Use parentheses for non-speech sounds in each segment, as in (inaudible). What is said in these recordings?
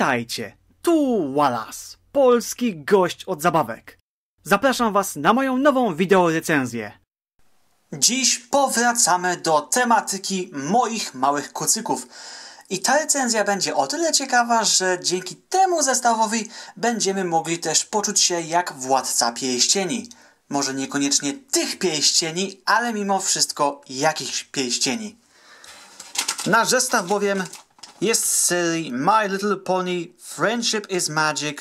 Witajcie, tu Wallace, polski gość od zabawek. Zapraszam Was na moją nową recenzję Dziś powracamy do tematyki moich małych kucyków. I ta recenzja będzie o tyle ciekawa, że dzięki temu zestawowi będziemy mogli też poczuć się jak władca pierścieni. Może niekoniecznie tych pierścieni, ale mimo wszystko jakichś pierścieni. Nasz zestaw bowiem jest z serii My Little Pony, Friendship is Magic,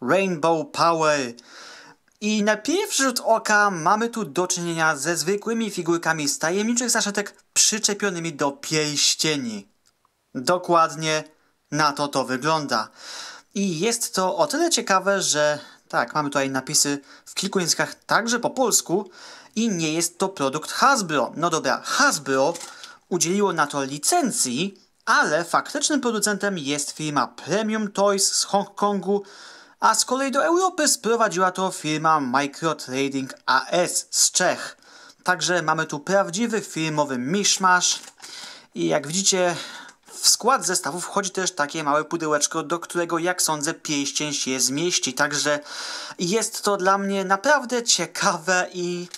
Rainbow Power. I na pierwszy rzut oka mamy tu do czynienia ze zwykłymi figurkami z tajemniczych zaszetek przyczepionymi do pierścieni. Dokładnie na to to wygląda. I jest to o tyle ciekawe, że tak, mamy tutaj napisy w kilku językach, także po polsku, i nie jest to produkt Hasbro. No dobra, Hasbro udzieliło na to licencji, ale faktycznym producentem jest firma Premium Toys z Hongkongu, a z kolei do Europy sprowadziła to firma Microtrading AS z Czech. Także mamy tu prawdziwy filmowy miszmasz i jak widzicie w skład zestawu wchodzi też takie małe pudełeczko, do którego jak sądzę pięścień się zmieści, także jest to dla mnie naprawdę ciekawe i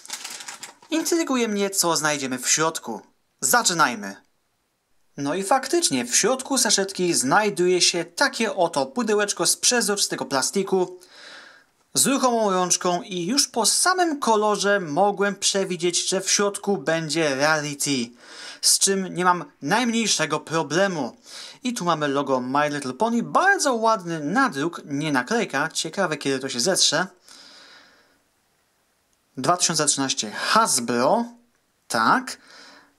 intryguje mnie co znajdziemy w środku. Zaczynajmy! No i faktycznie w środku saszetki znajduje się takie oto pudełeczko z przezroczystego plastiku z ruchomą rączką i już po samym kolorze mogłem przewidzieć, że w środku będzie Rarity, z czym nie mam najmniejszego problemu. I tu mamy logo My Little Pony, bardzo ładny nadruk, nie naklejka, ciekawe kiedy to się zetrze. 2013 Hasbro, tak,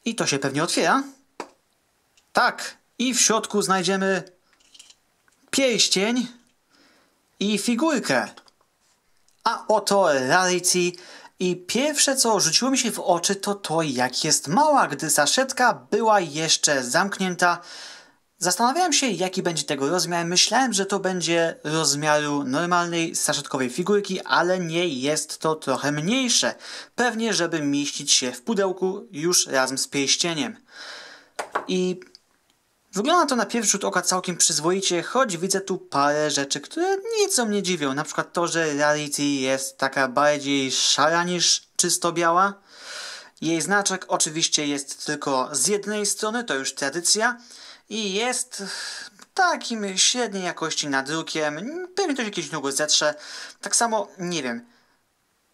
i to się pewnie otwiera. Tak, i w środku znajdziemy pierścień i figurkę. A oto Rarity. I pierwsze, co rzuciło mi się w oczy, to to, jak jest mała, gdy saszetka była jeszcze zamknięta. Zastanawiałem się, jaki będzie tego rozmiar. Myślałem, że to będzie rozmiaru normalnej saszetkowej figurki, ale nie jest to trochę mniejsze. Pewnie, żeby mieścić się w pudełku już razem z pierścieniem. I Wygląda to na pierwszy rzut oka całkiem przyzwoicie, choć widzę tu parę rzeczy, które nieco mnie dziwią. Na przykład to, że Reality jest taka bardziej szara niż czysto biała. Jej znaczek oczywiście jest tylko z jednej strony, to już tradycja, i jest takim średniej jakości nadrukiem. Pewnie to się kiedyś długo zetrze. Tak samo, nie wiem,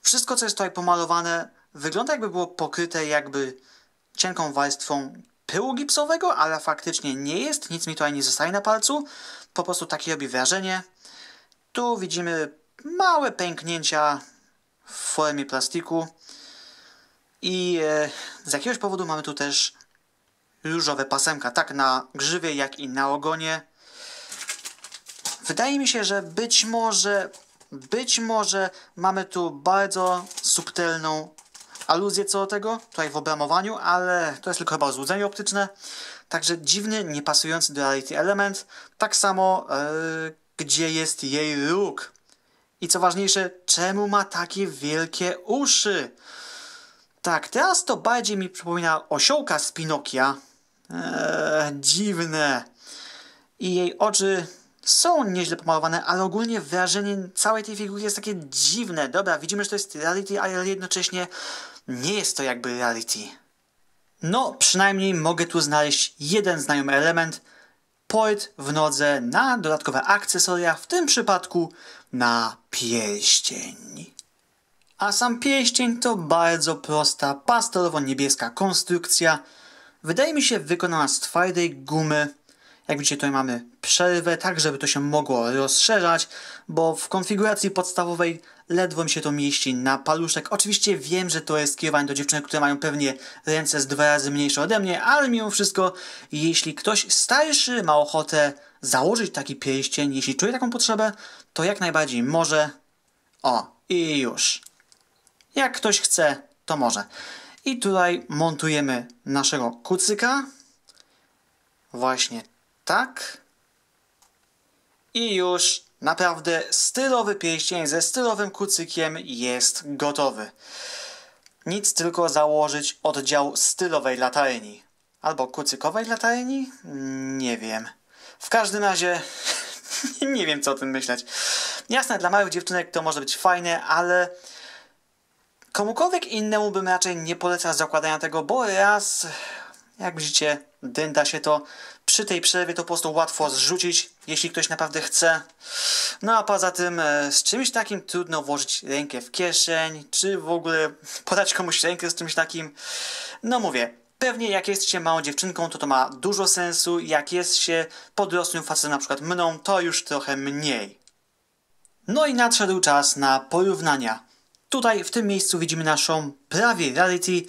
wszystko co jest tutaj pomalowane wygląda jakby było pokryte jakby cienką warstwą pyłu gipsowego, ale faktycznie nie jest, nic mi tutaj nie zostaje na palcu, po prostu takie robi wrażenie. Tu widzimy małe pęknięcia w formie plastiku i e, z jakiegoś powodu mamy tu też różowe pasemka, tak na grzywie jak i na ogonie. Wydaje mi się, że być może, być może mamy tu bardzo subtelną aluzje co do tego, tutaj w obramowaniu, ale to jest tylko chyba złudzenie optyczne. Także dziwny, niepasujący do reality element. Tak samo, yy, gdzie jest jej róg. I co ważniejsze, czemu ma takie wielkie uszy? Tak, teraz to bardziej mi przypomina osiołka z Pinokia. Eee, dziwne. I jej oczy są nieźle pomalowane, ale ogólnie wrażenie całej tej figury jest takie dziwne. Dobra, widzimy, że to jest reality, ale jednocześnie nie jest to jakby reality. No, przynajmniej mogę tu znaleźć jeden znajomy element, poet w nodze na dodatkowe akcesoria, w tym przypadku na pierścień. A sam pierścień to bardzo prosta, pastelowo-niebieska konstrukcja, wydaje mi się wykonana z twardej gumy, jak widzicie tutaj mamy przerwę, tak żeby to się mogło rozszerzać, bo w konfiguracji podstawowej ledwo mi się to mieści na paluszek. Oczywiście wiem, że to jest kierowanie do dziewczynek, które mają pewnie ręce z dwa razy mniejsze ode mnie, ale mimo wszystko, jeśli ktoś starszy ma ochotę założyć taki pierścień, jeśli czuje taką potrzebę, to jak najbardziej może. O, i już. Jak ktoś chce, to może. I tutaj montujemy naszego kucyka. Właśnie tak. I już naprawdę stylowy pierścień ze stylowym kucykiem jest gotowy. Nic tylko założyć oddział stylowej latarni. Albo kucykowej latarni? Nie wiem. W każdym razie (laughs) nie wiem co o tym myśleć. Jasne, dla małych dziewczynek to może być fajne, ale komukolwiek innemu bym raczej nie polecał zakładania tego, bo raz jak widzicie, dynda się to. Przy tej przerwie to po prostu łatwo zrzucić, jeśli ktoś naprawdę chce. No a poza tym e, z czymś takim trudno włożyć rękę w kieszeń, czy w ogóle (laughs) podać komuś rękę z czymś takim. No mówię, Pewnie jak jest się małą dziewczynką, to to ma dużo sensu, jak jest się podrosłym facetem, na przykład mną, to już trochę mniej. No i nadszedł czas na porównania. Tutaj w tym miejscu widzimy naszą prawie reality,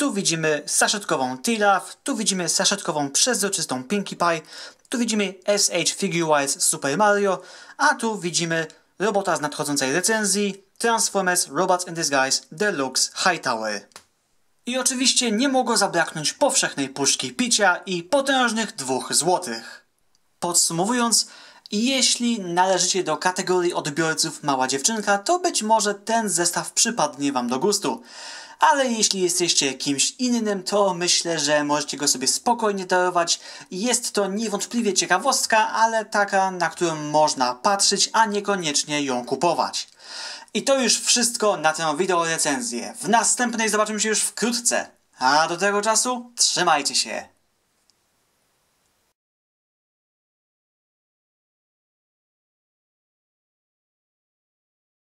tu widzimy saszetkową T-Love, tu widzimy saszetkową przezroczystą Pinkie Pie, tu widzimy SH Figure Wise Super Mario, a tu widzimy robota z nadchodzącej recenzji Transformers Robots in Disguise Deluxe Hightower. I oczywiście nie mogło zabraknąć powszechnej puszki picia i potężnych dwóch złotych. Podsumowując, jeśli należycie do kategorii odbiorców mała dziewczynka, to być może ten zestaw przypadnie Wam do gustu ale jeśli jesteście kimś innym, to myślę, że możecie go sobie spokojnie darować. Jest to niewątpliwie ciekawostka, ale taka, na którą można patrzeć, a niekoniecznie ją kupować. I to już wszystko na tę wideo recenzję. W następnej zobaczymy się już wkrótce. A do tego czasu trzymajcie się.